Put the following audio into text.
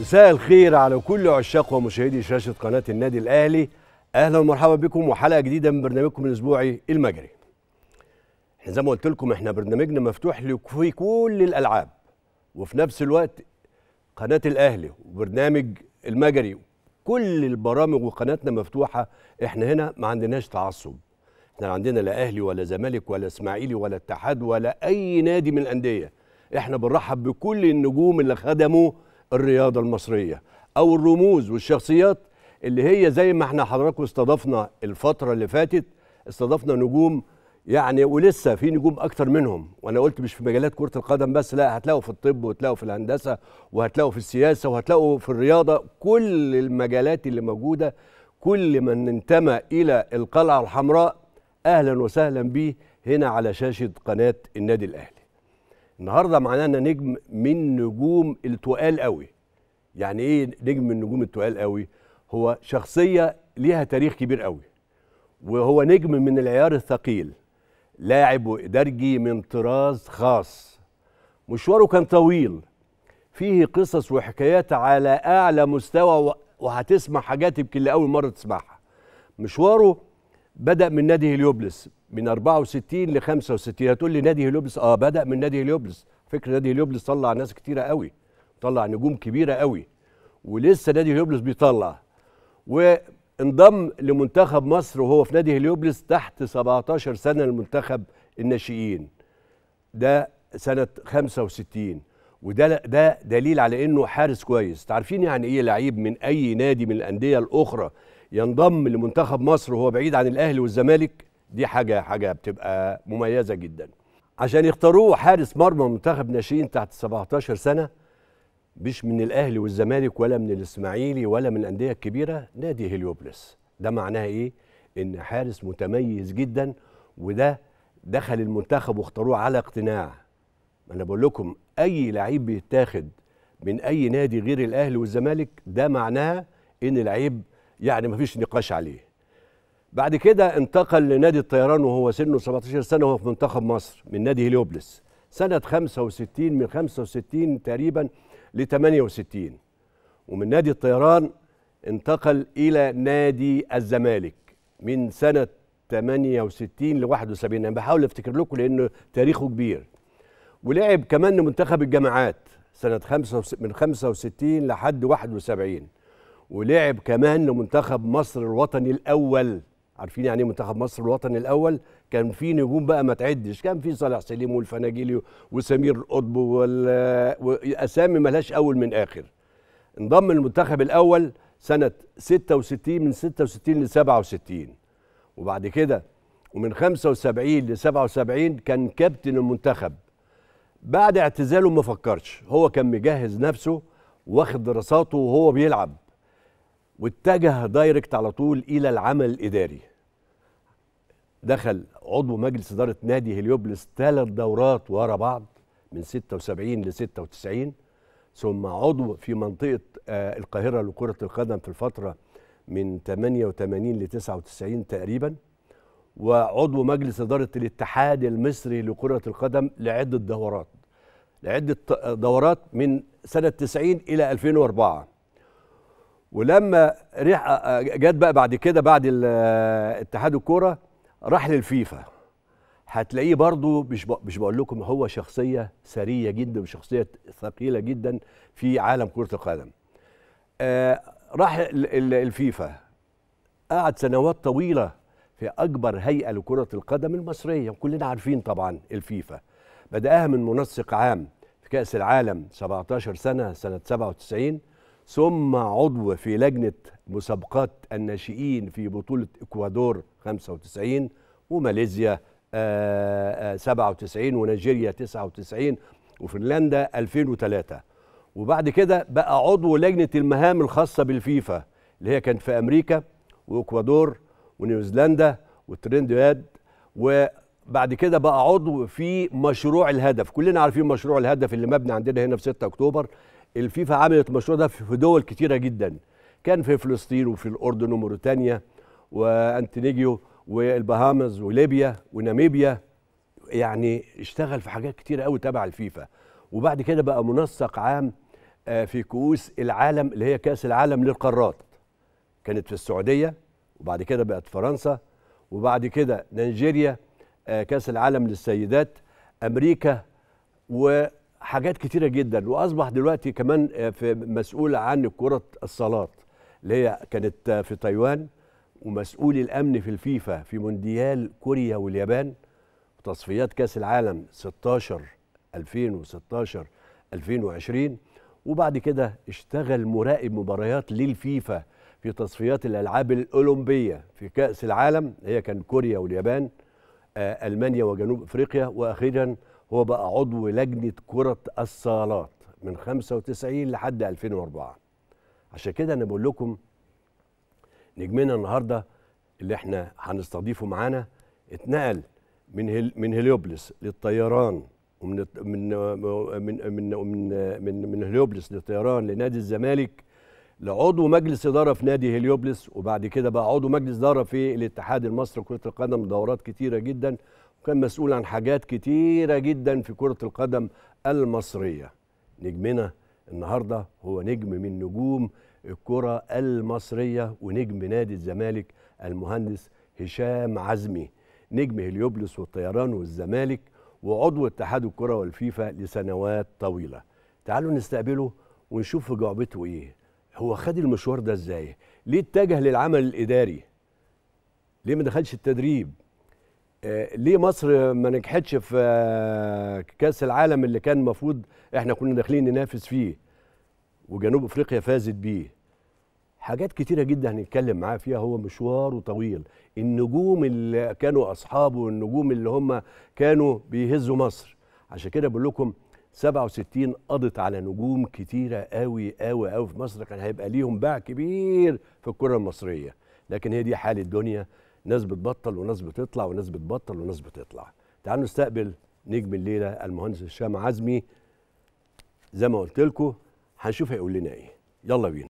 مساء الخير على كل عشاق ومشاهدي شاشه قناه النادي الاهلي اهلا ومرحبا بكم وحلقه جديده من برنامجكم الاسبوعي المجري احنا زي ما قلت لكم احنا برنامجنا مفتوح في كل الالعاب وفي نفس الوقت قناه الاهلي وبرنامج المجري كل البرامج وقناتنا مفتوحه احنا هنا ما عندناش تعصب احنا عندنا لا اهلي ولا زمالك ولا اسماعيلي ولا اتحاد ولا اي نادي من الانديه احنا بنرحب بكل النجوم اللي خدموا الرياضه المصريه او الرموز والشخصيات اللي هي زي ما احنا حضراتكم استضفنا الفتره اللي فاتت استضفنا نجوم يعني ولسه في نجوم اكتر منهم وانا قلت مش في مجالات كره القدم بس لا هتلاقوا في الطب وهتلاقوا في الهندسه وهتلاقوا في السياسه وهتلاقوا في الرياضه كل المجالات اللي موجوده كل من انتمى الى القلعه الحمراء اهلا وسهلا بيه هنا على شاشه قناه النادي الاهلي النهارده معانا نجم من نجوم التقال قوي يعني ايه نجم من نجوم التقال قوي هو شخصيه ليها تاريخ كبير قوي وهو نجم من العيار الثقيل لاعب درجي من طراز خاص مشواره كان طويل فيه قصص وحكايات على اعلى مستوى وهتسمع حاجات يمكن لاول مره تسمعها مشواره بدأ من نادي هليوبلس من 64 ل 65 هتقول لي نادي هليوبلس اه بدأ من نادي هليوبلس فكرة نادي هليوبلس طلع ناس كتيرة قوي طلع نجوم كبيرة قوي ولسه نادي هليوبلس بيطلع وانضم لمنتخب مصر وهو في نادي هليوبلس تحت 17 سنة لمنتخب الناشئين ده سنة 65 وده ده دليل على انه حارس كويس تعرفين يعني ايه لعيب من اي نادي من الانديه الاخرى ينضم لمنتخب مصر وهو بعيد عن الاهلي والزمالك دي حاجه حاجه بتبقى مميزه جدا عشان يختاروه حارس مرمى منتخب ناشئين تحت 17 سنه مش من الاهلي والزمالك ولا من الاسماعيلي ولا من الانديه الكبيره نادي هليوبلس ده معناها ايه ان حارس متميز جدا وده دخل المنتخب واختاروه على اقتناع انا بقول لكم اي لعيب بيتاخد من اي نادي غير الاهلي والزمالك ده معناه ان لعيب يعني ما فيش نقاش عليه بعد كده انتقل لنادي الطيران وهو سنه 17 سنه وهو في منتخب مصر من نادي هليوبلس سنه 65 من 65 تقريبا ل 68 ومن نادي الطيران انتقل الى نادي الزمالك من سنه 68 ل 71 انا بحاول افتكر لكم لانه تاريخه كبير ولعب كمان منتخب الجامعات سنه 5 من 65 لحد 71 ولعب كمان لمنتخب مصر الوطني الاول عارفين يعني ايه منتخب مصر الوطني الاول كان في نجوم بقى ما تعدش كان في صالح سليم والفناجيلي وسمير قطب واسامي ملهاش اول من اخر انضم المنتخب الاول سنه 66 من 66 ل 67 وبعد كده ومن 75 ل 77 كان كابتن المنتخب بعد اعتزاله ما فكرش هو كان مجهز نفسه واخد دراساته وهو بيلعب واتجه دايركت على طول الى العمل الاداري دخل عضو مجلس اداره نادي هليوبلس ثلاث دورات ورا بعض من 76 ل 96 ثم عضو في منطقه آه القاهره لكره القدم في الفتره من 88 ل 99 تقريبا وعضو مجلس اداره الاتحاد المصري لكره القدم لعده دورات لعده آه، دورات من سنه 90 الى 2004 ولما ريح جت بقى بعد كده بعد اتحاد الكوره راح للفيفا هتلاقيه برضو مش مش بقول لكم هو شخصيه سريه جدا وشخصيه ثقيله جدا في عالم كره القدم آه راح الفيفا قعد سنوات طويله في اكبر هيئه لكره القدم المصريه وكلنا عارفين طبعا الفيفا بداها من منسق عام في كاس العالم 17 سنه سنه 97 ثم عضو في لجنة مسابقات الناشئين في بطولة إكوادور 95 وماليزيا 97 آه، آه، ونيجيريا 99 وفنلندا 2003 وبعد كده بقى عضو لجنة المهام الخاصة بالفيفا اللي هي كانت في أمريكا وإكوادور ونيوزيلندا وتريندياد وبعد كده بقى عضو في مشروع الهدف كلنا عارفين مشروع الهدف اللي مبني عندنا هنا في 6 أكتوبر الفيفا عملت المشروع ده في دول كتيره جدا كان في فلسطين وفي الاردن وموريتانيا وانتينيجيو والبهامز وليبيا وناميبيا يعني اشتغل في حاجات كتيره قوي تبع الفيفا وبعد كده بقى منسق عام آه، في كؤوس العالم اللي هي كاس العالم للقارات كانت في السعوديه وبعد كده بقت فرنسا وبعد كده نيجيريا آه، كاس العالم للسيدات امريكا و حاجات كتيره جدا واصبح دلوقتي كمان آه، في مسؤول عن كره الصالات اللي هي كانت آه، في تايوان ومسؤول الامن في الفيفا في مونديال كوريا واليابان وتصفيات كاس العالم 16 2016 2020 وبعد كده اشتغل مراقب مباريات للفيفا في تصفيات الالعاب الاولمبيه في كاس العالم هي كان كوريا واليابان آه، المانيا وجنوب افريقيا واخيرا هو بقى عضو لجنة كرة الصالات من 95 لحد 2004 عشان كده أنا بقول لكم نجمنا النهارده اللي احنا هنستضيفه معانا اتنقل من هل من هليوبلس للطيران ومن من من من من, من, من هليوبلس للطيران لنادي الزمالك لعضو مجلس اداره في نادي هليوبلس وبعد كده بقى عضو مجلس اداره في الاتحاد المصري لكره القدم دورات كتيره جدا وكان مسؤول عن حاجات كتيرة جدا في كرة القدم المصرية نجمنا النهاردة هو نجم من نجوم الكرة المصرية ونجم نادي الزمالك المهندس هشام عزمي نجم هليوبلس والطيران والزمالك وعضو اتحاد الكرة والفيفا لسنوات طويلة تعالوا نستقبله ونشوف جعبته ايه هو خد المشوار ده ازاي ليه اتجه للعمل الاداري ليه ما دخلش التدريب آه، ليه مصر ما نجحتش في آه، كاس العالم اللي كان المفروض احنا كنا داخلين ننافس فيه وجنوب افريقيا فازت بيه حاجات كتيره جدا هنتكلم معاه فيها هو مشواره طويل النجوم اللي كانوا اصحابه والنجوم اللي هم كانوا بيهزوا مصر عشان كده بقول لكم 67 قضت على نجوم كتيره قوي قوي قوي في مصر كان هيبقى ليهم باع كبير في الكره المصريه لكن هي دي حال الدنيا ناس بتبطل وناس بتطلع وناس بتبطل وناس بتطلع تعالوا نستقبل نجم الليله المهندس هشام عزمي زي ما قلت لكم هنشوف هيقول لنا ايه يلا بينا